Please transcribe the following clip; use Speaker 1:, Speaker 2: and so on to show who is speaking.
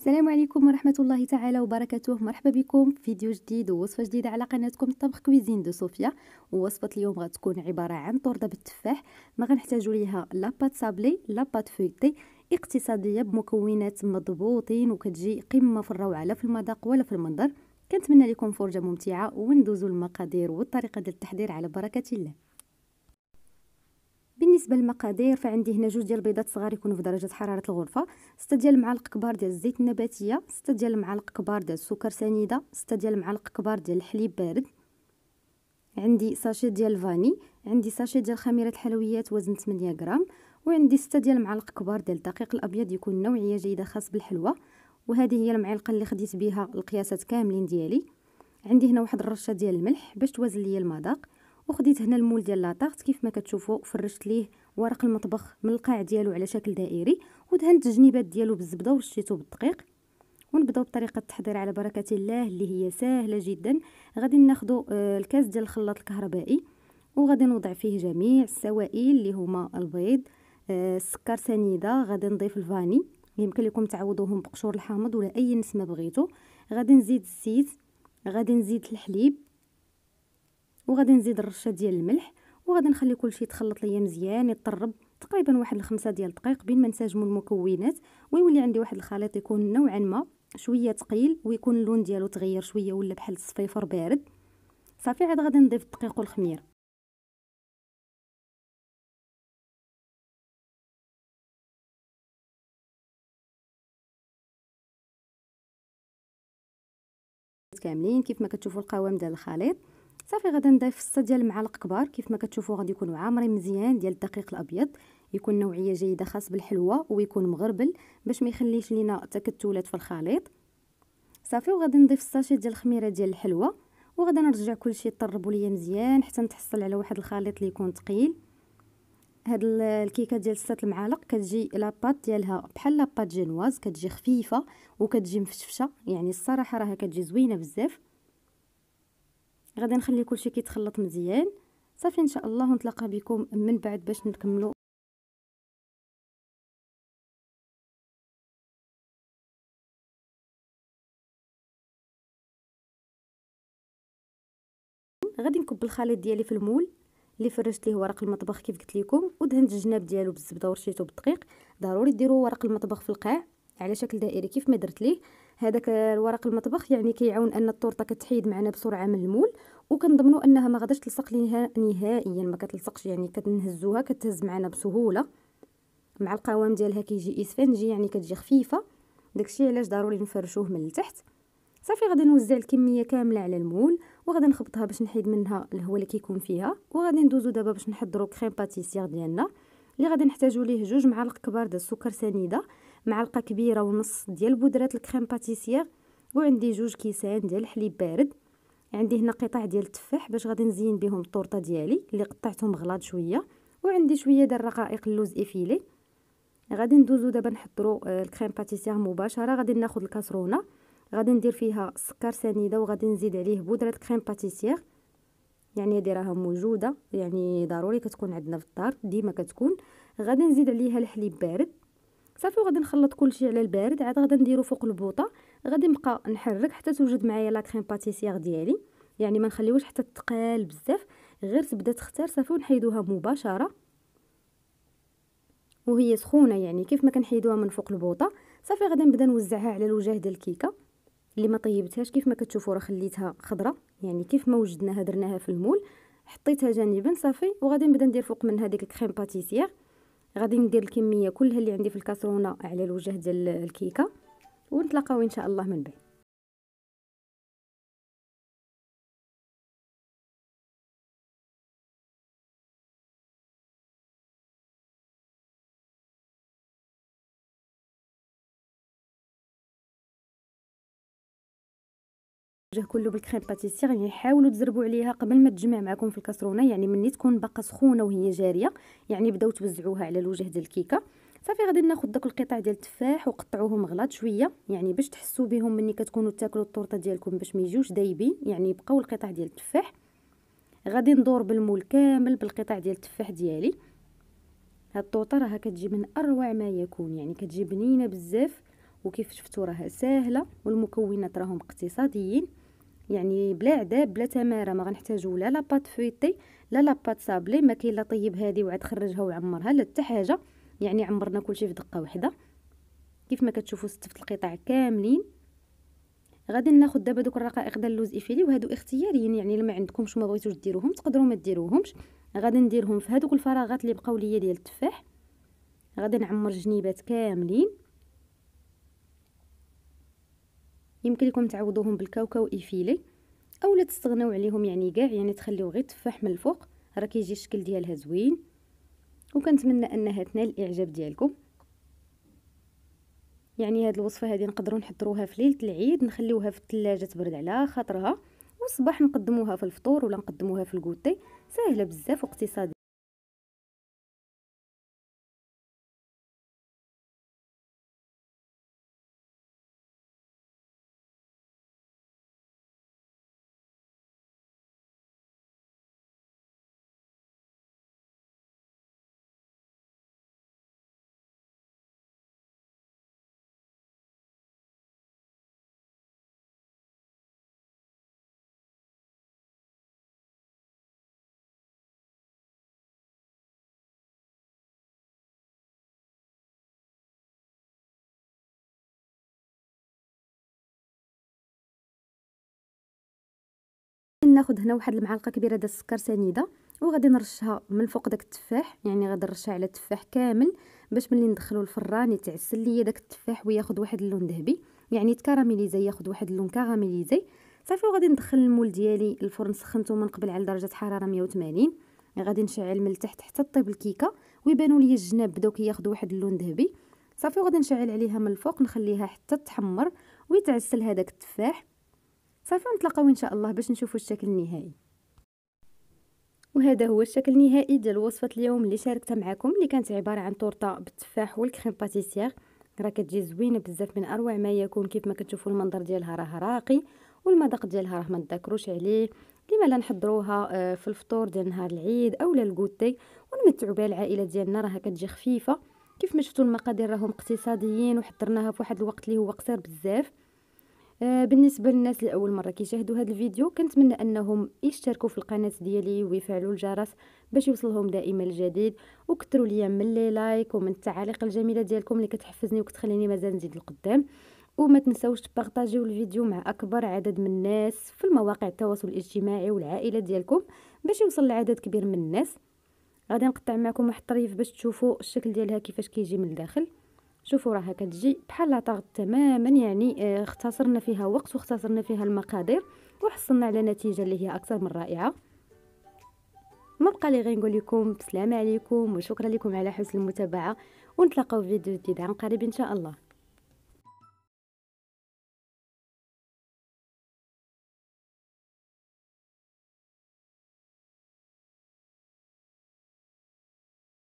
Speaker 1: السلام عليكم ورحمة الله تعالى وبركاته مرحبا بكم في فيديو جديد ووصفة جديدة على قناتكم طبخ كويزين دو صوفيا ووصفة اليوم غتكون عبارة عن طردة بالتفاح ما غنحتاجو ليها لا بات سابلي لا بات فويتي اقتصادية بمكونات مضبوطين وكتجي قمة في الروعة لا في المذاق ولا في المنظر كنتمنى لكم فرجة ممتعة وندوزو المقادير والطريقة ديال التحضير على بركة الله بالنسبه للمقادير فعندي هنا جوج ديال البيضات صغار يكونوا في درجه حراره الغرفه 6 ديال المعالق كبار ديال الزيت النباتيه 6 ديال المعالق كبار ديال السكر سنيده 6 ديال المعالق كبار ديال الحليب بارد عندي ساشي ديال الفاني عندي ساشي ديال خميره الحلويات وزن 8 غرام وعندي 6 ديال المعالق كبار ديال الدقيق الابيض يكون نوعيه جيده خاص بالحلوى وهذه هي المعلقه اللي خديت بها القياسات كاملين ديالي عندي هنا واحد الرشه ديال الملح باش توازن ليا المذاق وخديت هنا المول ديال لاطارت كيف ما كتشوفوا فرشت ليه ورق المطبخ من القاع ديالو على شكل دائري ودهنت الجنيبات ديالو بالزبده ورشيتو بالدقيق ونبداو بطريقه التحضير على بركه الله اللي هي سهله جدا غادي ناخذ آه، الكاس ديال الخلاط الكهربائي وغادي نوضع فيه جميع السوائل اللي هما البيض آه، السكر سنيده غادي نضيف الفاني يمكن لكم تعوضوهم بقشور الحامض ولا اي نسمه بغيتو غادي نزيد الزيت غادي نزيد الحليب وغادي نزيد الرشه ديال الملح وغادي نخلي كلشي يتخلط ليا مزيان يطرب تقريبا واحد الخمسة ديال الدقائق بين ما نساجمو المكونات ويولي عندي واحد الخليط يكون نوعا ما شويه ثقيل ويكون اللون ديالو تغير شويه ولا بحال الصفيفر بارد صافي عاد غادي نضيف الدقيق والخمير كاملين كيف ما كتشوفوا القوام ديال الخليط صافي غادي نضيف الصا ديال المعالق كبار كيف ما كتشوفوا غادي يكونوا عامرين مزيان ديال الدقيق الابيض يكون نوعيه جيده خاص بالحلوه ويكون مغربل باش ما يخليش لينا تكتلات في الخليط صافي وغادي نضيف الساشي ديال الخميره ديال الحلوه وغادي نرجع كلشي يطربوا ليا مزيان حتى نتحصل على واحد الخليط اللي يكون ثقيل هاد الكيكه ديال ستة المعالق كتجي لاباط ديالها بحال لاباط جينواز كتجي خفيفه وكتجي مفشفشه يعني الصراحه راها كتجي زوينه بزاف غادي نخلي كلشي كيتخلط مزيان صافي ان شاء الله ونتلاقى بكم من بعد باش نكملوا غادي نكب الخليط ديالي في المول اللي فرشت ليه ورق المطبخ كيف قلت لكم ودهنت الجناب ديالو بالزبده ورشيتو بالدقيق ضروري ديروا ورق المطبخ في القاع على شكل دائري كيف ما درت ليه هذاك الورق المطبخ يعني كيعاون ان الطورطه كتحيد معنا بسرعه من المول وكنضمنوا انها ما غاداش تلصق ليها نهائيا ما كتلصقش يعني كنهزوها كتهز معنا بسهوله مع القوام ديالها كيجي اسفنجي يعني كتجي خفيفه داكشي علاش ضروري نفرشوه من التحت صافي غادي نوزع الكميه كامله على المول وغادي نخبطها باش نحيد منها الهواء اللي كيكون فيها وغادي ندوزو دابا باش نحضروا كريم باتيسير ديالنا اللي غادي نحتاجو ليه جوج معالق كبار ديال السكر سنيده معلقه كبيره ونص ديال بودره الكريم باتيسير وعندي جوج كيسان ديال الحليب بارد عندي هنا قطع ديال التفاح باش غادي نزين بهم الطورطه ديالي اللي قطعتهم غلاض شويه وعندي شويه ديال رقائق اللوز افيلي غادي ندوزو دابا نحضرو آه، الكريم باتيسير مباشره غادي ناخذ الكاسرونه غادي ندير فيها سكر سنيده وغادي نزيد عليه بودره الكريم باتيسير يعني هذه راها موجوده يعني ضروري كتكون عندنا في الدار ديما كتكون غادي نزيد عليها الحليب بارد صافي وغادي نخلط كلشي على البارد عاد غادي نديرو فوق البوطه غادي نبقى نحرك حتى توجد معايا لا كريم باتيسيير ديالي يعني ما نخليوش حتى تقال بزاف غير تبدا تختار صافي ونحيدوها مباشره وهي سخونه يعني كيف ما كنحيدوها من فوق البوطه صافي غادي نبدا نوزعها على الوجه ديال الكيكه اللي ما طيبتهاش كيف ما كتشوفوا راه خليتها خضراء يعني كيف ما وجدناها درناها في المول حطيتها جانبا صافي وغادي نبدا ندير فوق منها ديك الكريم باتيسيير غادي ندير الكميه كلها اللي عندي في الكاسرونه على الوجه ديال الكيكه ونتلاقاو ان شاء الله من بعد الوجه كله بالكريم باتيسير يعني حاولوا تزربوا عليها قبل ما تجمع معكم في الكسرونه يعني مني تكون باقا سخونه وهي جاريه يعني بداو توزعوها على الوجه ديال الكيكه صافي غادي ناخذ داك القطع ديال التفاح وقطعوهم غلاط شويه يعني باش تحسوا بهم مني كتكونوا تاكلوا الطورطه ديالكم باش ما يجيوش دايبين يعني يبقاو القطع ديال التفاح غادي ندور بالمول كامل بالقطع ديال التفاح ديالي هاد الطوطه راها كتجي من اروع ما يكون يعني كتجي بنينه بزاف وكيف شفتوا راها ساهله والمكونات راهم اقتصاديين يعني بلا عذاب بلا تماره ما غنحتاجو لا لاباط فويتي لا لاباط سابلي ما كاين لا طيب هذه وعاد خرجها وعمرها لا حتى حاجه يعني عمرنا كلشي في دقه واحده كيف ما كتشوفوا ستفت القطع كاملين غادي ناخذ دابا دوك الرقائق ديال اللوز ايفيلي وهادو اختياريين يعني الا ما عندكمش وما بغيتوش ديروهم تقدروا ما ديروهمش غادي نديرهم في هادوك الفراغات اللي بقاو ليا ديال التفاح غادي نعمر جنيبات كاملين يمكن لكم تعوضوهم بالكاوكاو ايفيلي اولا تستغناو عليهم يعني كاع يعني تخليو غير تفاح من الفوق راه كيجي الشكل ديالها زوين وكنتمنى انها تنال الاعجاب ديالكم يعني هاد الوصفه هادي نقدروا نحضروها في ليله العيد نخليوها في الثلاجه تبرد على خاطرها وصباح نقدموها في الفطور ولا نقدموها في الكوتي سهله بزاف واقتصاديه ناخد هنا واحد المعلقه كبيره ديال السكر سنيده وغادي نرشها من فوق داك التفاح يعني غادي نرشها على التفاح كامل باش ملي ندخلو الفران يتعسل ليا داك التفاح وياخد واحد اللون ذهبي يعني تكراميليزي ياخد واحد اللون كراميليزي صافي وغادي ندخل المول ديالي الفرن سخنته من قبل على درجه حراره 180 غادي نشعل من التحت حتى طيب الكيكه ويبانوا لي الجناب بداو كياخذوا واحد اللون ذهبي صافي وغادي نشعل عليها من الفوق نخليها حتى تحمر ويتعسل هذاك التفاح صافي نتلاقاو ان شاء الله باش نشوفوا الشكل النهائي وهذا هو الشكل النهائي ديال وصفه اليوم اللي شاركتها معكم اللي كانت عباره عن تورته بالتفاح والكريم باتيسير راه كتجي زوينه بزاف من اروع ما يكون كيف ما كتشوفوا المنظر ديالها راه راقي والمذاق ديالها راه ما تذكروش عليه لما لا نحضروها آه، في الفطور ديال نهار العيد اولا الكوتي ونمتعوا بها العائله ديالنا راه كتجي خفيفه كيف ما شفتوا المقادير راهم اقتصاديين وحضرناها في واحد الوقت اللي هو قصير بزاف آه، بالنسبه للناس اللي اول مره كيشاهدوا هذا الفيديو كنتمنى انهم يشتركوا في القناه ديالي ويفعلوا الجرس باش يوصلهم دائما الجديد وكتروا ليا من لي لايك ومن التعاليق الجميله ديالكم اللي كتحفزني وكتخليني مازال نزيد القدام وما تنسوش تبارطاجيو الفيديو مع اكبر عدد من الناس في المواقع التواصل الاجتماعي والعائله ديالكم باش يوصل لعدد كبير من الناس غادي نقطع معكم واحد الطريف باش تشوفوا الشكل ديالها كيفاش كيجي من الداخل شوفوا راها كتجي بحال لاطاغ تماما يعني آه، اختصرنا فيها وقت واختصرنا فيها المقادير وحصلنا على نتيجه اللي هي اكثر من رائعه ما بقى لي غير نقول لكم بسلامه عليكم وشكرا لكم على حسن المتابعه ونتلاقاو في فيديو جديد عن قريب ان شاء الله